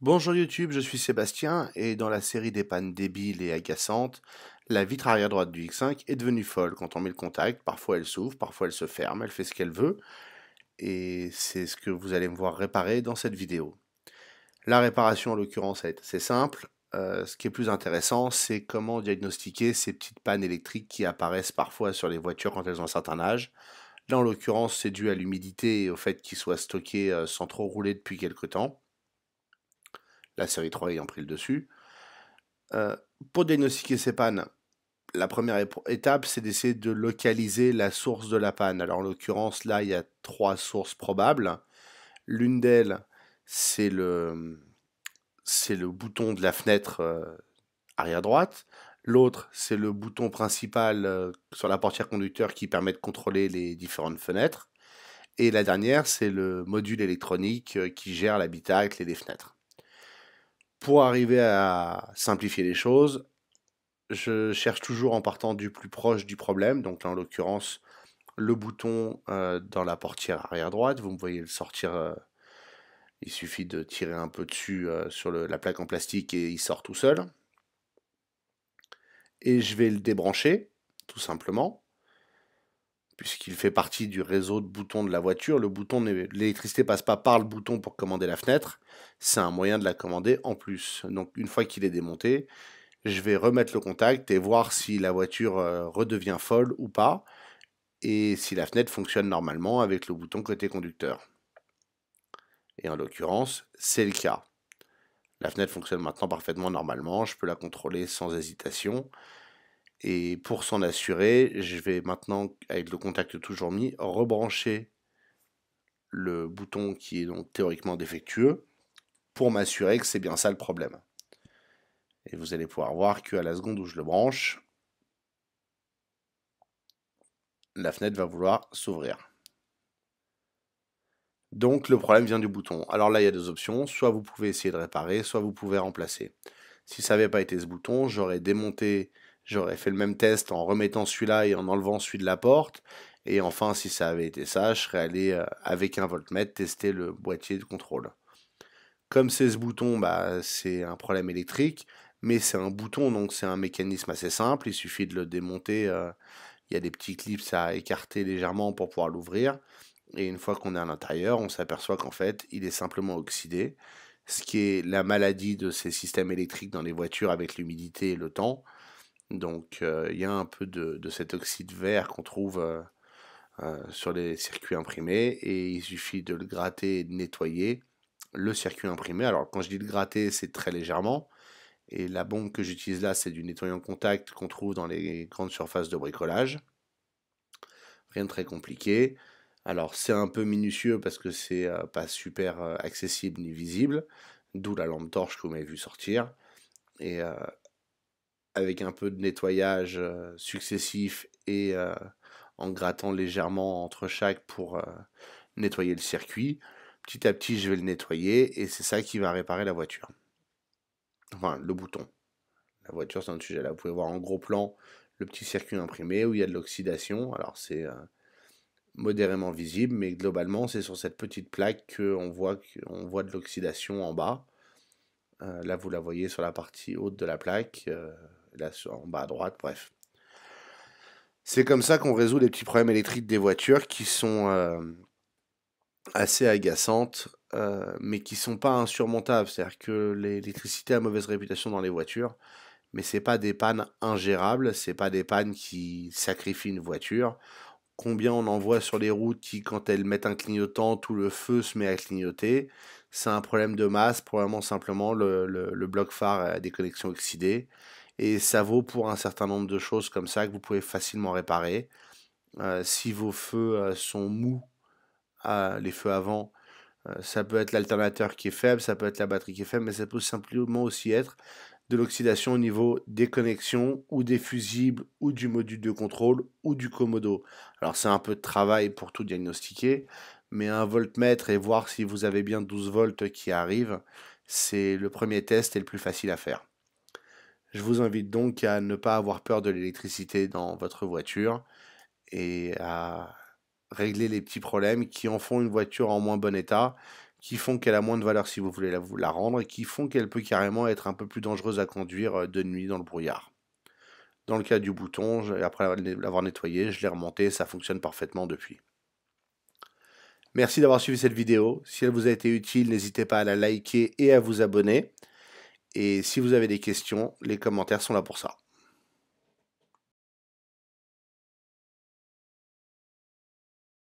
Bonjour YouTube, je suis Sébastien et dans la série des pannes débiles et agaçantes, la vitre arrière droite du X5 est devenue folle quand on met le contact. Parfois elle s'ouvre, parfois elle se ferme, elle fait ce qu'elle veut. Et c'est ce que vous allez me voir réparer dans cette vidéo. La réparation en l'occurrence est assez simple. Euh, ce qui est plus intéressant, c'est comment diagnostiquer ces petites pannes électriques qui apparaissent parfois sur les voitures quand elles ont un certain âge. Là en l'occurrence, c'est dû à l'humidité et au fait qu'ils soient stockés euh, sans trop rouler depuis quelque temps la série 3 ayant pris le dessus. Euh, pour diagnostiquer ces pannes, la première étape, c'est d'essayer de localiser la source de la panne. Alors en l'occurrence, là, il y a trois sources probables. L'une d'elles, c'est le, c'est le bouton de la fenêtre euh, arrière droite. L'autre, c'est le bouton principal euh, sur la portière conducteur qui permet de contrôler les différentes fenêtres. Et la dernière, c'est le module électronique qui gère l'habitacle et les fenêtres pour arriver à simplifier les choses, je cherche toujours en partant du plus proche du problème, donc là en l'occurrence le bouton euh, dans la portière arrière droite, vous me voyez le sortir, euh, il suffit de tirer un peu dessus euh, sur la plaque en plastique et il sort tout seul. Et je vais le débrancher, tout simplement puisqu'il fait partie du réseau de boutons de la voiture. Le bouton, l'électricité passe pas par le bouton pour commander la fenêtre, c'est un moyen de la commander en plus. Donc une fois qu'il est démonté, je vais remettre le contact et voir si la voiture euh, redevient folle ou pas, et si la fenêtre fonctionne normalement avec le bouton côté conducteur. Et en l'occurrence, c'est le cas. La fenêtre fonctionne maintenant parfaitement normalement, je peux la contrôler sans hésitation. Et pour s'en assurer, je vais maintenant, avec le contact toujours mis, rebrancher le bouton qui est donc théoriquement défectueux pour m'assurer que c'est bien ça le problème. Et vous allez pouvoir voir qu'à la seconde où je le branche, la fenêtre va vouloir s'ouvrir. Donc le problème vient du bouton. Alors là, il y a deux options. Soit vous pouvez essayer de réparer, soit vous pouvez remplacer. Si ça n'avait pas été ce bouton, j'aurais démonté J'aurais fait le même test en remettant celui-là et en enlevant celui de la porte. Et enfin, si ça avait été ça, je serais allé euh, avec un voltmètre tester le boîtier de contrôle. Comme c'est ce bouton, bah, c'est un problème électrique, mais c'est un bouton, donc c'est un mécanisme assez simple. Il suffit de le démonter. Euh, il y a des petits clips à écarter légèrement pour pouvoir l'ouvrir. Et une fois qu'on est à l'intérieur, on s'aperçoit qu'en fait, il est simplement oxydé, ce qui est la maladie de ces systèmes électriques dans les voitures avec l'humidité et le temps. Donc euh, il y a un peu de, cet oxyde vert qu'on trouve euh, euh, sur les circuits imprimés et il suffit de le gratter et de nettoyer le circuit imprimé. Alors quand je dis le gratter, c'est très légèrement. Et la bombe que j'utilise là, c'est du nettoyant contact qu'on trouve dans les grandes surfaces de bricolage. Rien de très compliqué. Alors c'est un peu minutieux parce que c'est pas super accessible ni visible, d'où la lampe torche que vous m'avez vu sortir. Et avec un peu de nettoyage euh, successif et euh, en grattant légèrement entre chaque pour euh, nettoyer le circuit. Petit à petit, je vais le nettoyer et c'est ça qui va réparer la voiture. Enfin, le bouton. La voiture, c'est un sujet là. Vous pouvez voir en gros plan le petit circuit imprimé où il y a de l'oxydation. Alors, c'est modérément visible, mais globalement, c'est sur cette petite plaque qu'on voit, qu'on voit de l'oxydation en bas. là, vous la voyez sur la partie haute de la plaque là en bas à droite, bref. C'est comme ça qu'on résout les petits problèmes électriques des voitures qui sont euh, assez agaçantes, euh, mais qui sont pas insurmontables. C'est-à-dire que l'électricité a mauvaise réputation dans les voitures, mais ce c'est pas des pannes ingérables, ce c'est pas des pannes qui sacrifient une voiture. Combien on en voit sur les routes qui, quand elles mettent un clignotant, tout le feu se met à clignoter. C'est un problème de masse, probablement simplement le, bloc phare a des connexions oxydées. Et ça vaut pour un certain nombre de choses comme ça que vous pouvez facilement réparer. Euh, si vos feux euh, sont mous, euh, les feux avant, ça peut être l'alternateur qui est faible, ça peut être la batterie qui est faible, mais ça peut simplement aussi être de l'oxydation au niveau des connexions ou des fusibles ou du module de contrôle ou du commodo. Alors c'est un peu de travail pour tout diagnostiquer, mais un voltmètre et voir si vous avez bien 12 volts qui arrivent, c'est le premier test et le plus facile à faire. Je vous invite donc à ne pas avoir peur de l'électricité dans votre voiture et à régler les petits problèmes qui en font une voiture en moins bon état, qui font qu'elle a moins de valeur si vous voulez la, rendre, et qui font qu'elle peut carrément être un peu plus dangereuse à conduire euh, de nuit dans le brouillard. Dans le cas du bouton, après l'avoir nettoyé, je l'ai remonté, ça fonctionne parfaitement depuis. Merci d'avoir suivi cette vidéo. Si elle vous a été utile, n'hésitez pas à la liker et à vous abonner. Et si vous avez des questions, les commentaires sont là pour ça.